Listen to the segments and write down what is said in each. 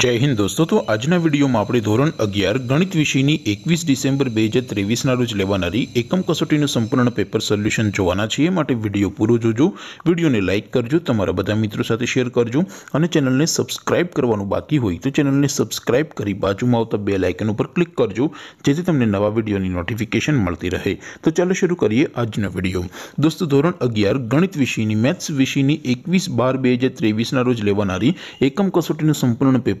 જય હિન્દ દોસ્તો તો આજના વિડીયોમાં આપણે ધોરણ અગિયાર ગણિત વિષયની એકવીસ ડિસેમ્બર બે હજાર ત્રેવીસના રોજ લેવાનારી એકમ કસોટીનું સંપૂર્ણ પેપર સોલ્યુશન જોવાના છીએ માટે વિડીયો પૂરો જોજો વિડીયોને લાઇક કરજો તમારા બધા મિત્રો સાથે શેર કરજો અને ચેનલને સબસ્ક્રાઇબ કરવાનું બાકી હોય તો ચેનલને સબસ્ક્રાઇબ કરી બાજુમાં આવતા બે લાઇકન ઉપર ક્લિક કરજો જેથી તમને નવા વિડીયોની નોટિફિકેશન મળતી રહે તો ચાલો શરૂ કરીએ આજનો વિડીયો દોસ્તો ધોરણ અગિયાર ગણિત વિષયની મેથ્સ વિષયની એકવીસ બાર બે હજાર ત્રેવીસના રોજ લેવાનારી એકમ કસોટીનું સંપૂર્ણ પેપર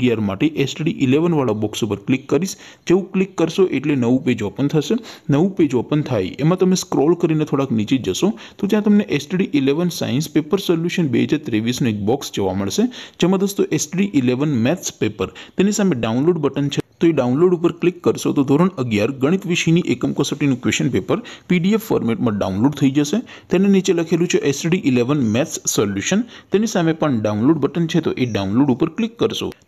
અગિયાર માટે એસટીડી ઇલેવનવાળા બોક્સ ઉપર ક્લિક કરીશ જેવું ક્લિક કરશો એટલે નવું પેજ ઓપન થશે નવું પેજ ઓપન થાય એમાં તમે સ્ક્રોલ કરીને થોડાક નીચે જશો તો જ્યાં તમને STD eleven science paper solution બે હજાર ત્રેવીસનો એક બોક્સ જોવા મળશે જેમાં દોસ્તો એસટીડી ઇલેવન મેથ્સ પેપર તેની સામે ડાઉનલોડ બટન છે તો એ ડાઉનલોડ ઉપર ક્લિક કરશો તો ધોરણ અગિયાર ગણિત વિષયની એકમ કસોટીનું ક્વેશ્ચન પેપર પીડીએફ ફોર્મેટમાં ડાઉનલોડ થઈ જશે તેને નીચે લખેલું છે એસડી ઇલેવન મેથ્સ સોલ્યુશન તેની સામે પણ ડાઉનલોડ બટન છે તો એ ડાઉનલોડ ઉપર ક્લિક કરશો